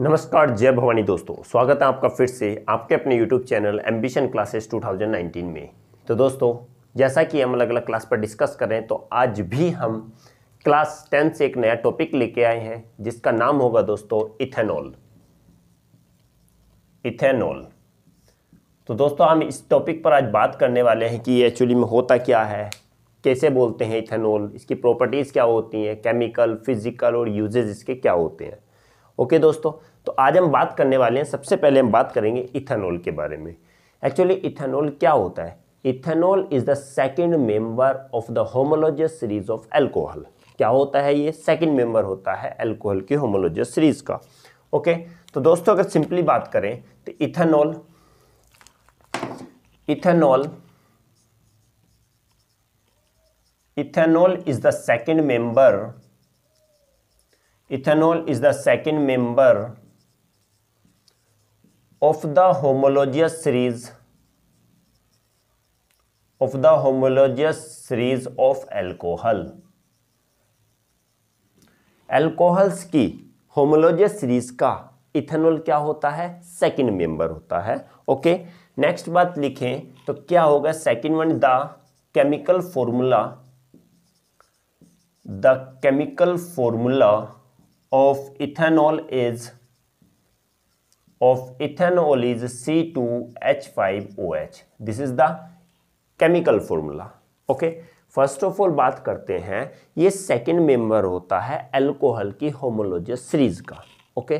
नमस्कार जय भवानी दोस्तों स्वागत है आपका फिर से आपके अपने यूट्यूब चैनल एम्बिशन क्लासेस 2019 में तो दोस्तों जैसा कि हम अलग अलग क्लास पर डिस्कस कर रहे हैं तो आज भी हम क्लास टेंथ से एक नया टॉपिक लेके आए हैं जिसका नाम होगा दोस्तों इथेनॉल इथेनॉल तो दोस्तों हम इस टॉपिक पर आज बात करने वाले हैं कि एक्चुअली में होता क्या है कैसे बोलते हैं इथेनॉल इसकी प्रॉपर्टीज़ क्या होती हैं केमिकल फिजिकल और यूजेज इसके क्या होते हैं ओके दोस्तों तो आज हम बात करने वाले हैं सबसे पहले हम बात करेंगे इथेनॉल के बारे में एक्चुअली इथेनॉल क्या होता है ethanol is the second member of the homologous series of alcohol क्या होता है ये सेकेंड मेंबर होता है एल्कोहल की होमोलोजियस सीरीज का ओके तो दोस्तों अगर सिंपली बात करें तो ethanol ethanol ethanol is the second member ethanol is the second member of the homologous series of the homologous series of alcohol alcohols की होमोलॉजियस सीरीज का इथेनॉल क्या होता है सेकेंड मेंबर होता है ओके नेक्स्ट बात लिखें तो क्या होगा second one the chemical formula the chemical formula of ethanol is of ethanol is C2H5OH this is the chemical formula okay first of all बात करते हैं ये सेकंड मेंबर होता है अल्कोहल की होमोलोजियस सीरीज का ओके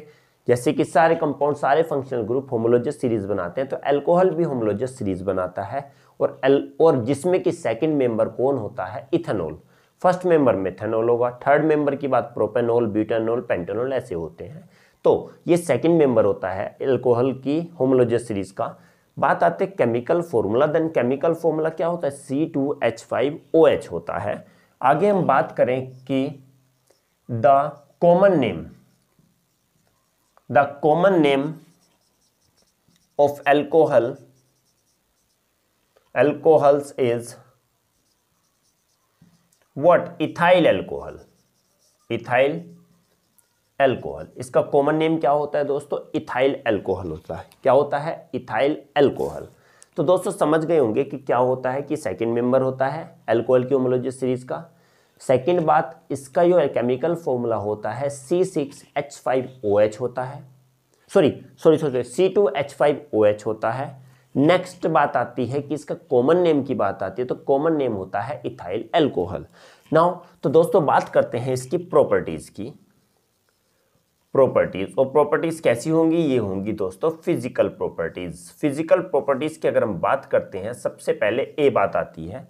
जैसे कि सारे कंपाउंड सारे फंक्शनल ग्रुप होमोलोजियस सीरीज बनाते हैं तो अल्कोहल भी होमोलोजियस सीरीज बनाता है और एल और जिसमें कि सेकंड मेंबर कौन होता है इथेनॉल फर्स्ट मेंबर मेथेनॉल होगा थर्ड मेंबर की बात प्रोपेनॉल ब्यूटेनॉल पेंटेनॉल ऐसे होते हैं तो ये सेकंड मेंबर होता है एल्कोहल की होमोलोजस सीरीज का बात आते हैं chemical formula then chemical formula क्या होता है C two H five O H होता है आगे हम बात करें कि the common name the common name of alcohol alcohols is what ethyl alcohol ethyl alcohol इसका कॉमन नेम क्या होता है दोस्तों इथाइल एल्कोहल होता है क्या होता है इथाइल एल्कोहल तो दोस्तों समझ गए होंगे कि क्या होता है कि सेकंड मेंबर होता है एल्कोहल की ओमोलॉजी सीरीज का सेकंड बात इसका जो केमिकल फॉर्मूला होता है C six H five O H होता है sorry sorry sorry C two H five O H होता है नेक्स्ट बात आती है कि इसका कॉमन नेम की बात आती है तो कॉमन नेम होता है इथाइल एल्कोहल नाउ तो दोस्तों बात करते हैं इसकी प्रॉपर्टीज़ की प्रॉपर्टीज़ और प्रॉपर्टीज़ कैसी होंगी ये होंगी दोस्तों फिजिकल प्रॉपर्टीज़ फिजिकल प्रॉपर्टीज़ की अगर हम बात करते हैं सबसे पहले ए बात आती है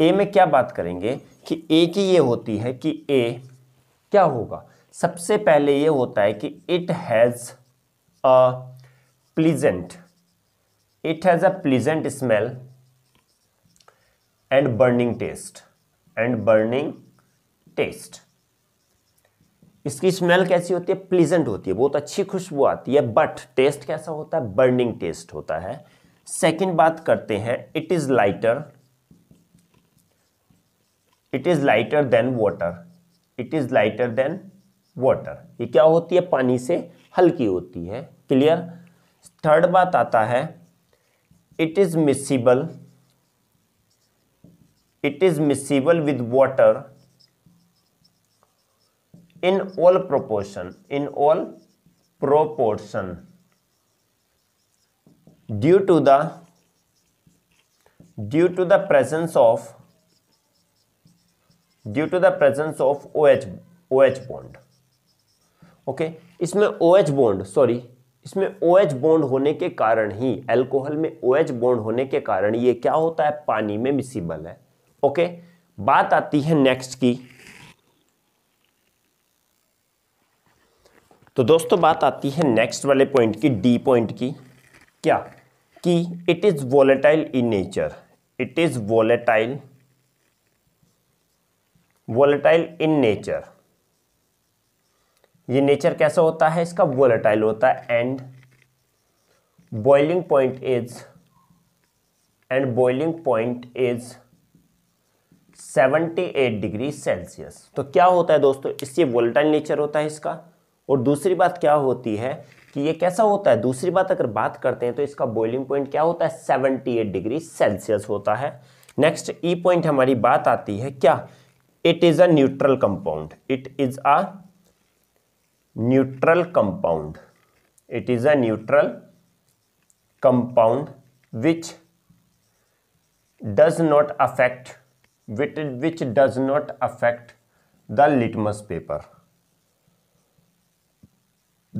ए में क्या बात करेंगे कि ए की ये होती है कि ए क्या होगा सबसे पहले ये होता है कि it has a pleasant it has a pleasant smell and burning taste and burning taste इसकी स्मेल कैसी होती है प्लीजेंट होती है बहुत अच्छी खुशबू आती है बट टेस्ट कैसा होता है बर्निंग टेस्ट होता है सेकेंड बात करते हैं it is lighter it is lighter than water it is lighter than water ये क्या होती है पानी से हल्की होती है क्लियर थर्ड बात आता है it is miscible it is miscible with water in all proportion in all proportion due to the due to the presence of due to the presence of OH OH bond okay इसमें OH bond sorry इसमें ओ OH bond होने के कारण ही alcohol में O H bond होने के कारण ये क्या होता है पानी में मिसिबल है ओके बात आती है नेक्स्ट की तो दोस्तों बात आती है नेक्स्ट वाले पॉइंट की डी पॉइंट की क्या कि it is volatile in nature it is volatile volatile in nature ये नेचर कैसा होता है इसका वोलेटाइल होता है and boiling point is and boiling point is 78 degree Celsius तो क्या होता है दोस्तों इससे वोलेटाइल नेचर होता है इसका और दूसरी बात क्या होती है कि ये कैसा होता है दूसरी बात अगर बात करते हैं तो इसका बॉइलिंग पॉइंट क्या होता है 78 डिग्री सेल्सियस होता है नेक्स्ट ई पॉइंट हमारी बात आती है क्या it is a neutral compound it is a neutral compound it is a neutral compound which does not affect with which does not affect the litmus paper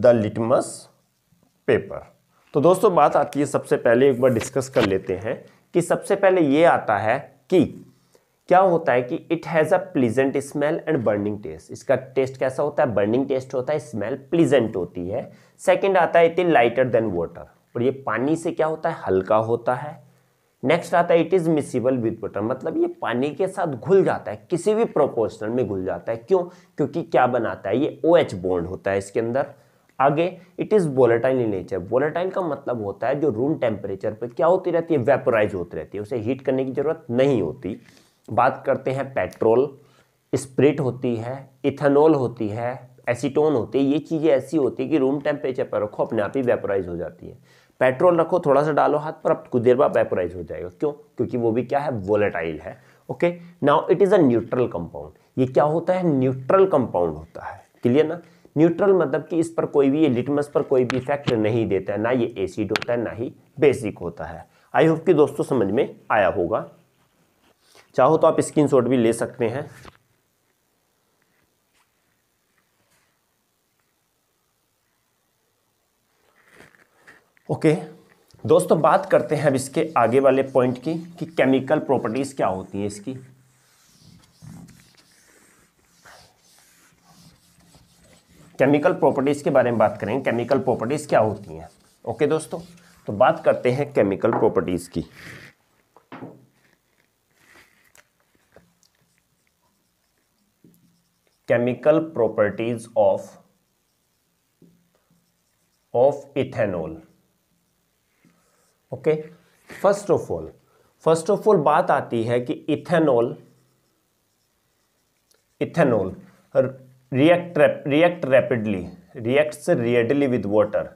the litmus paper तो दोस्तों बात आती है सबसे पहले एक बार डिस्कस कर लेते हैं कि सबसे पहले ये आता है कि क्या होता है कि it has a pleasant smell and burning taste इसका टेस्ट कैसा होता है बर्निंग टेस्ट होता है स्मेल प्लीजेंट होती है सेकेंड आता है it is lighter than water और ये पानी से क्या होता है हल्का होता है नेक्स्ट आता है it is miscible with water मतलब ये पानी के साथ घुल जाता है किसी भी प्रोपोर्शनल में घुल जाता है क्यों क्योंकि क्या बनाता है ये ओ एच बॉन्ड होता है इसके अंदर आगे it is volatile in nature volatile का मतलब होता है जो रूम टेम्परेचर पर क्या होती रहती है वेपोराइज होती रहती है उसे हीट करने की ज़रूरत नहीं होती बात करते हैं पेट्रोल स्प्रिट होती है इथेनॉल होती है एसीटोन होती है ये चीज़ें ऐसी होती है कि रूम टेम्परेचर पर रखो अपने आप ही वेपोराइज हो जाती है पेट्रोल रखो थोड़ा सा डालो हाथ पर अब कुछ देर बाद वेपोराइज हो जाएगा क्यों क्योंकि वो भी क्या है वोलेटाइल है okay now it is a neutral compound ये क्या होता है न्यूट्रल कंपाउंड होता है क्लियर ना न्यूट्रल मतलब कि इस पर कोई भी ये लिटमस पर कोई भी इफेक्ट नहीं देता है ना ये एसिड होता है ना ही बेसिक होता है आई होप कि दोस्तों समझ में आया होगा चाहो तो आप स्क्रीनशॉट भी ले सकते हैं ओके दोस्तों बात करते हैं अब इसके आगे वाले पॉइंट की कि केमिकल प्रॉपर्टीज़ क्या होती है इसकी केमिकल प्रॉपर्टीज़ के बारे में बात करेंगे केमिकल प्रॉपर्टीज़ क्या होती हैं ओके दोस्तों तो बात करते हैं केमिकल प्रॉपर्टीज़ की chemical properties of of ethanol okay first of all first of all बात आती है कि ethanol ethanol react react rapidly react readily with water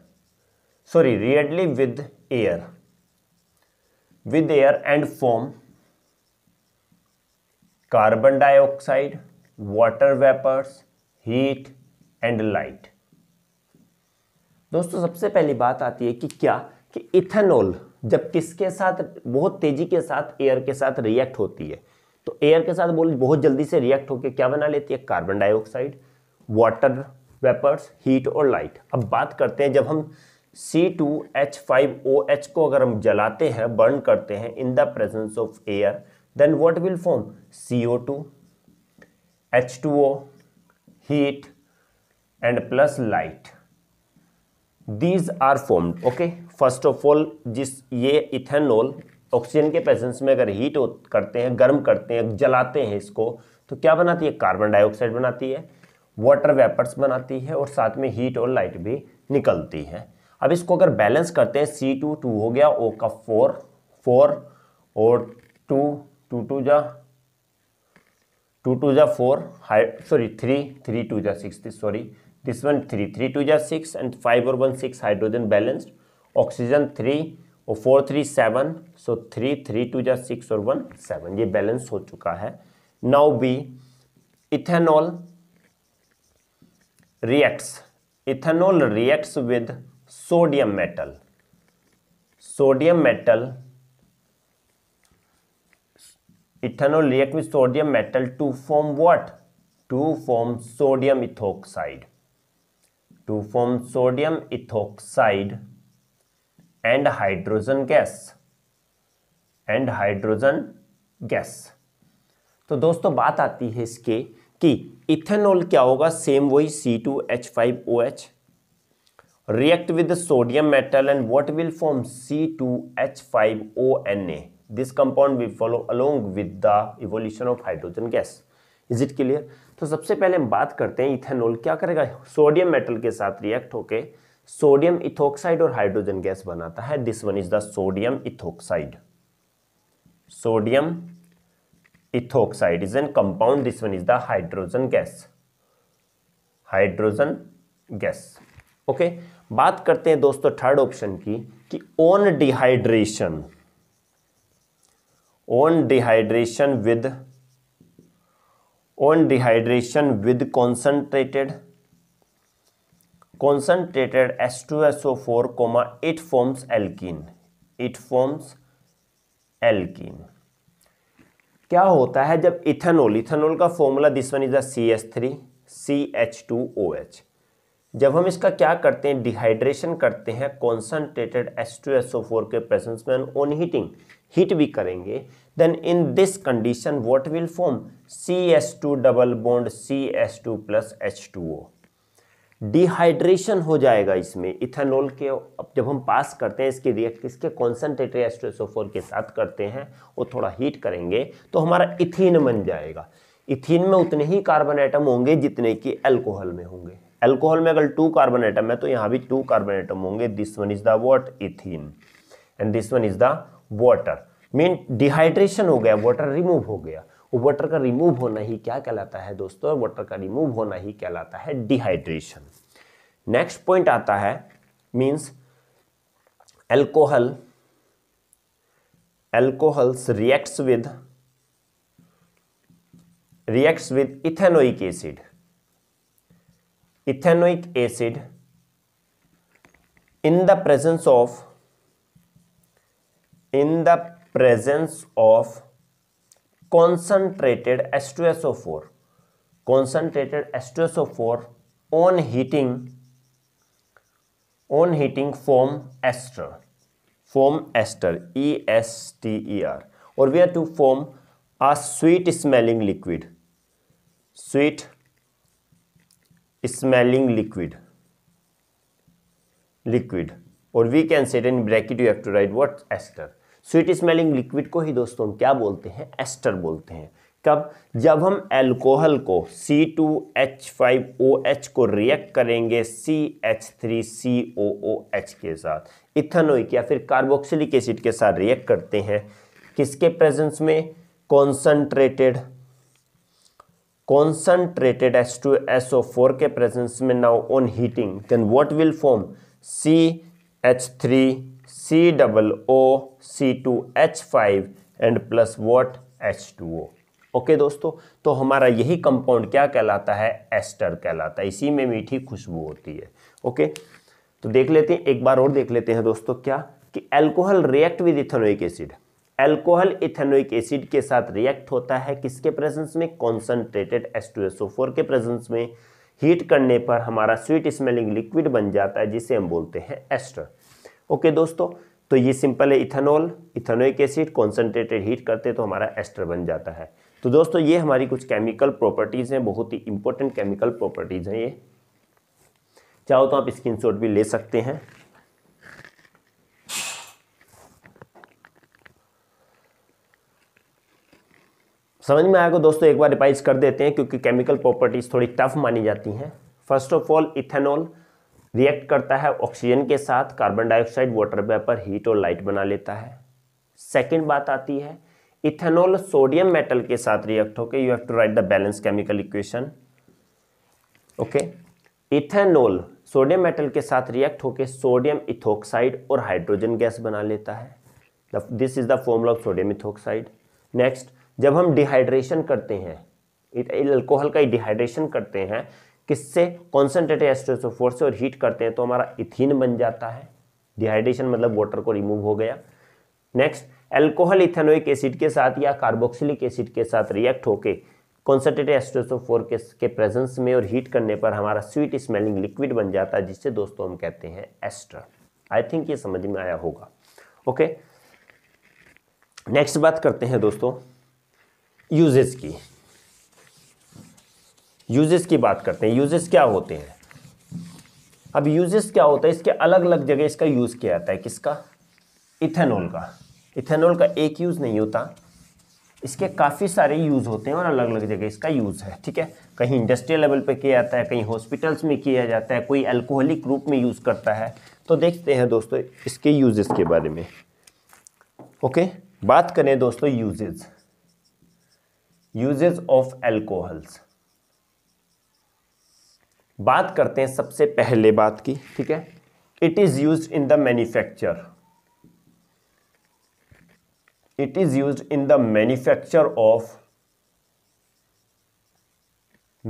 sorry readily with air with air and form carbon dioxide water vapours heat and light दोस्तों सबसे पहली बात आती है कि क्या कि इथेनॉल जब किसके साथ बहुत तेजी के साथ एयर के साथ रिएक्ट होती है तो एयर के साथ बोल बहुत जल्दी से रिएक्ट होकर क्या बना लेती है carbon dioxide water vapours heat और लाइट अब बात करते हैं जब हम C two H five O H को अगर हम जलाते हैं बर्न करते हैं in the presence of air then what will form C O two H two O heat and plus light these are formed okay first of all जिस ये ethanol oxygen के प्रेजेंस में अगर हीट करते हैं गर्म करते हैं जलाते हैं इसको तो क्या बनाती है कार्बन डाइऑक्साइड बनाती है वाटर वेपर्स बनाती है और साथ में हीट और लाइट भी निकलती है अब इसको अगर बैलेंस करते हैं सी टू टू हो गया ओ का फोर फोर और टू टू टू जा टू टू जा फोर हाई सॉरी थ्री थ्री टू जा six sorry this one three three two जा सिक्स एंड फाइव और one six hydrogen balanced oxygen three और four three seven so three three two जा six और one seven ये balance हो चुका है now B ethanol reacts ethanol reacts with sodium metal sodium metal ethanol react with sodium metal to form what to form sodium ethoxide to form sodium ethoxide and hydrogen gas and hydrogen gas तो दोस्तों बात आती है इसके कि ethanol क्या होगा same वही C two H five O H react with sodium metal and what will form C two H five O N A this compound will follow along with the evolution of hydrogen gas is it clear तो सबसे पहले हम बात करते हैं ethanol क्या करेगा sodium metal के साथ रिएक्ट होके सोडियम इथोक्साइड और हाइड्रोजन गैस बनाता है this one is the sodium ethoxide sodium ethoxide is an compound this one is the hydrogen gas hydrogen gas okay बात करते हैं दोस्तों थर्ड ऑप्शन की कि on dehydration dehydration with dehydration with with concentrated S two S O four comma it forms alkene it forms alkene क्या होता है जब इथेनॉल इथेनॉल का formula this one is a C S three C H two O H जब हम इसका क्या करते हैं डिहाइड्रेशन करते हैं concentrated S two S O four के प्रेजेंस में ऑन हीटिंग हीट भी करेंगे then in this condition what will form cs2 double bond cs2 plus h2o dehydration हो जाएगा इसमें इथेनॉल के अब जब हम पास करते हैं इसके रिएक्ट इसके कॉन्सेंट्रेटेड एस्ट्रोसोफोर के साथ करते हैं वो थोड़ा हीट करेंगे तो हमारा इथिन बन जाएगा इथिन में उतने ही कार्बन एटम होंगे जितने कि अल्कोहल में होंगे अल्कोहल में अगर टू कार्बन एटम है तो यहाँ भी टू कार्बन एटम होंगे this one is the what ethene and this one is the water main dehydration हो गया वाटर रिमूव हो गया वो वाटर का रिमूव होना ही क्या कहलाता है दोस्तों वाटर का रिमूव होना ही कहलाता है डिहाइड्रेशन नेक्स्ट पॉइंट आता है means alcohol alcohols reacts with reacts with ethanoic acid ethanoic acid in the presence of in the presence of concentrated H2SO4 concentrated H2SO4 on heating on heating form ester form ester E S T E R or we are to form a sweet smelling liquid sweet smelling liquid liquid or we can say in bracket you have to write what ester sweet smelling liquid को ही दोस्तों हम क्या बोलते हैं ester बोलते हैं कब जब हम एल्कोहल को C2H5OH को रिएक्ट करेंगे CH3COOH के साथ इथेनोइक या फिर कार्बोक्सिलिक एसिड के साथ रिएक्ट करते हैं किसके प्रेजेंस में concentrated concentrated H two S O four के प्रेजेंस में now on heating then what will form C H three C double O C two H five and plus what H two O okay दोस्तों तो हमारा यही compound क्या कहलाता है ester कहलाता है इसी में मीठी खुशबू होती है ओके तो देख लेते हैं एक बार और देख लेते हैं दोस्तों क्या कि alcohol react with ethanoic acid alcohol ethanoic acid के साथ रिएक्ट होता है किसके प्रेजेंस में कॉन्सनट्रेटेड फोर के प्रेजेंस में हीट करने पर हमारा स्वीट स्मेलिंग लिक्विड बन जाता है जिसे हम बोलते हैं एस्टर ओके दोस्तों तो ये सिंपल है ethanol ethanoic acid concentrated heat करते तो हमारा एस्टर बन जाता है तो दोस्तों ये हमारी कुछ केमिकल प्रॉपर्टीज़ हैं बहुत ही इंपॉर्टेंट केमिकल प्रॉपर्टीज़ हैं ये चाहो तो आप शॉट भी ले सकते हैं समझ में आएगा दोस्तों एक बार रिवाइज कर देते हैं क्योंकि केमिकल प्रॉपर्टीज़ थोड़ी टफ मानी जाती हैं first of all ethanol react करता है ऑक्सीजन के साथ carbon dioxide water vapour heat और लाइट बना लेता है सेकेंड बात आती है इथेनॉल सोडियम मेटल के साथ रिएक्ट होकर you have to write the balance chemical equation okay ethanol sodium metal के साथ रिएक्ट होकर सोडियम इथोक्साइड और हाइड्रोजन गैस बना लेता है this is the formula of sodium ethoxide next जब हम डिहाइड्रेशन करते हैं अल्कोहल का डिहाइड्रेशन करते हैं किससे कॉन्सेंट्रेटेड एस्ट्रोसोफोर से और हीट करते हैं तो हमारा इथिन बन जाता है डिहाइड्रेशन मतलब वाटर को रिमूव हो गया नेक्स्ट एल्कोहल इथेनोइक एसिड के साथ या कार्बोक्सिलिक एसिड के साथ रिएक्ट होके कॉन्सेंट्रेटेड एस्ट्रोसोफोर के, के प्रेजेंस में और हीट करने पर हमारा स्वीट स्मेलिंग लिक्विड बन जाता है जिससे दोस्तों हम कहते हैं एस्ट्रा आई थिंक ये समझ में आया होगा ओके नेक्स्ट बात करते हैं दोस्तों यूजेज की यूजेस की बात करते हैं यूजेस क्या होते हैं अब यूजेस क्या होता है इसके अलग अलग जगह इसका यूज़ किया जाता है किसका इथेनॉल का इथेनॉल का एक यूज़ नहीं होता इसके काफ़ी सारे यूज़ होते हैं और अलग अलग जगह इसका यूज़ है ठीक है कहीं इंडस्ट्रियल लेवल पे किया जाता है कहीं हॉस्पिटल्स में किया जाता है कोई अल्कोहलिक रूप में यूज़ करता है तो देखते हैं दोस्तों इसके यूजेस के बारे में ओके बात करें दोस्तों यूजेज यूजेज ऑफ एल्कोहल्स बात करते हैं सबसे पहले बात की ठीक है it is use in the manufacture it is use in the manufacture of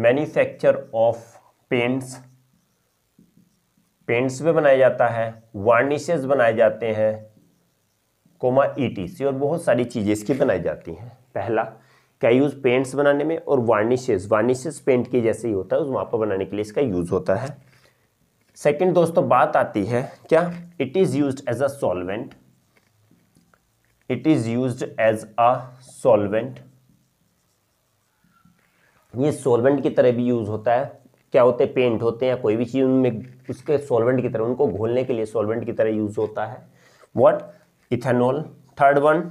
manufacture of paints paints में बनाया जाता है वार्निशेस बनाए जाते हैं कोमा ईटीसी और बहुत सारी चीज़ें इसकी बनाई जाती हैं पहला क्या यूज़ पेंट्स बनाने में और वार्निशेस वार्निशेस पेंट के जैसे ही होता है उस वहां पर बनाने के लिए इसका यूज़ होता है सेकंड दोस्तों बात आती है क्या it is use as a solvent it is use as a solvent ये सॉल्वेंट की तरह भी यूज़ होता है क्या होते हैं पेंट होते हैं या कोई भी चीज़ उनमें उसके सॉल्वेंट की तरह उनको घोलने के लिए सॉल्वेंट की तरह यूज़ होता है what ethanol third one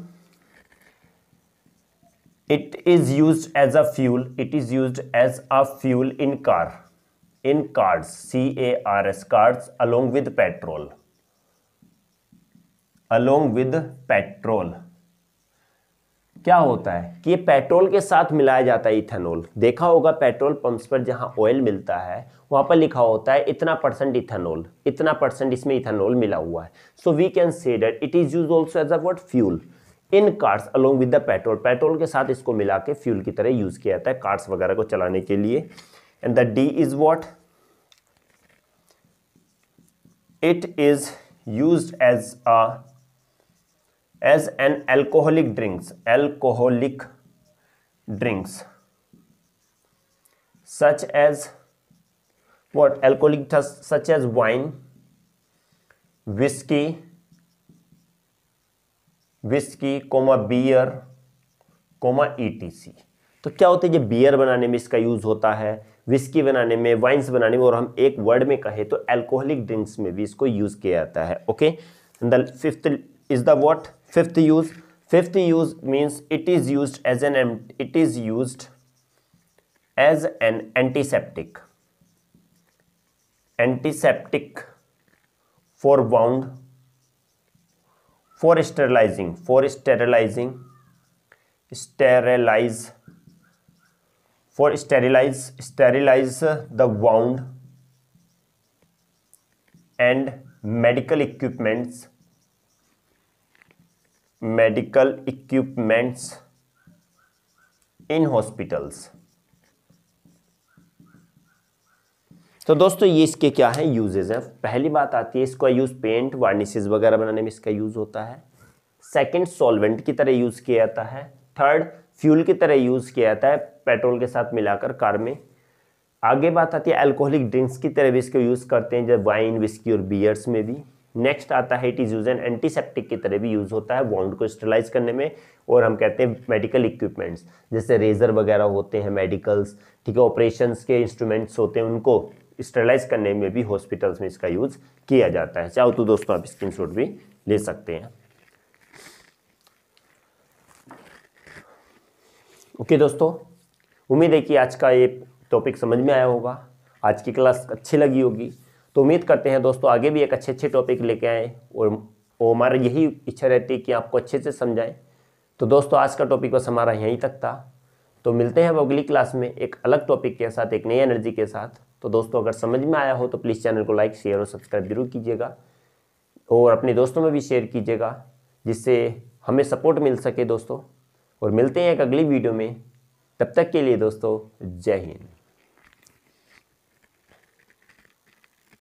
it is use as a fuel it is use as a fuel in car in cars C A R S cars along with petrol along with petrol क्या होता है कि petrol के साथ मिलाया जाता है ethanol देखा होगा पेट्रोल पंप्स पर जहां ऑयल मिलता है वहां पर लिखा होता है इतना परसेंट इथेनॉल इतना परसेंट इसमें इथेनॉल मिला हुआ है so we can say that it is use also as a word fuel in cars along with the petrol petrol के साथ इसको मिला के फ्यूल की तरह यूज़ किया जाता है कार्स वगैरह को चलाने के लिए and the D is what it is use as a as an alcoholic drinks alcoholic drinks such as what alcoholic such as wine whisky whisky comma beer comma ETC तो क्या होता है ये बियर बनाने में इसका यूज़ होता है विस्की बनाने में वाइन्स बनाने में और हम एक वर्ड में कहें तो एल्कोहलिक ड्रिंक्स में भी इसको यूज़ किया जाता है okay the fifth is the what fifth use fifth use means it is use as an it is use as an antiseptic antiseptic for wound for sterilizing for sterilizing sterilize for sterilize sterilize the wound and medical equipments medical equipments in hospitals तो दोस्तों ये इसके क्या है usage हैं पहली बात आती है इसका यूज़ पेंट वार्निशेज वगैरह बनाने में इसका यूज़ होता है सेकंड सॉल्वेंट की तरह यूज़ किया जाता है थर्ड फ्यूल की तरह यूज़ किया जाता है पेट्रोल के साथ मिलाकर कार में आगे बात आती है अल्कोहलिक ड्रिंक्स की तरह भी इसको यूज़ करते हैं जब वाइन विस्की और बियर्स में भी नेक्स्ट आता है it is use an antiseptic की तरह भी यूज़ होता है वॉन्ड को स्टरलाइज करने में और हम कहते हैं मेडिकल इक्विपमेंट्स जैसे रेजर वगैरह होते हैं मेडिकल्स ठीक है ऑपरेशंस के इंस्ट्रूमेंट्स होते हैं उनको स्टरलाइज करने में भी हॉस्पिटल्स में इसका यूज़ किया जाता है चाहो तो दोस्तों आप स्क्रीन भी ले सकते हैं ओके दोस्तों उम्मीद है कि आज का ये टॉपिक समझ में आया होगा आज की क्लास अच्छी लगी होगी तो उम्मीद करते हैं दोस्तों आगे भी एक अच्छे अच्छे टॉपिक लेके आए और वो हमारा यही इच्छा रहती है कि आपको अच्छे से समझाएं तो दोस्तों आज का टॉपिक बस हमारा यहीं तक था तो मिलते हैं अब अगली क्लास में एक अलग टॉपिक के साथ एक नई एनर्जी के साथ तो दोस्तों अगर समझ में आया हो तो प्लीज़ चैनल को लाइक शेयर और सब्सक्राइब जरूर कीजिएगा और अपने दोस्तों में भी शेयर कीजिएगा जिससे हमें सपोर्ट मिल सके दोस्तों और मिलते हैं एक अगली वीडियो में तब तक के लिए दोस्तों जय हिंद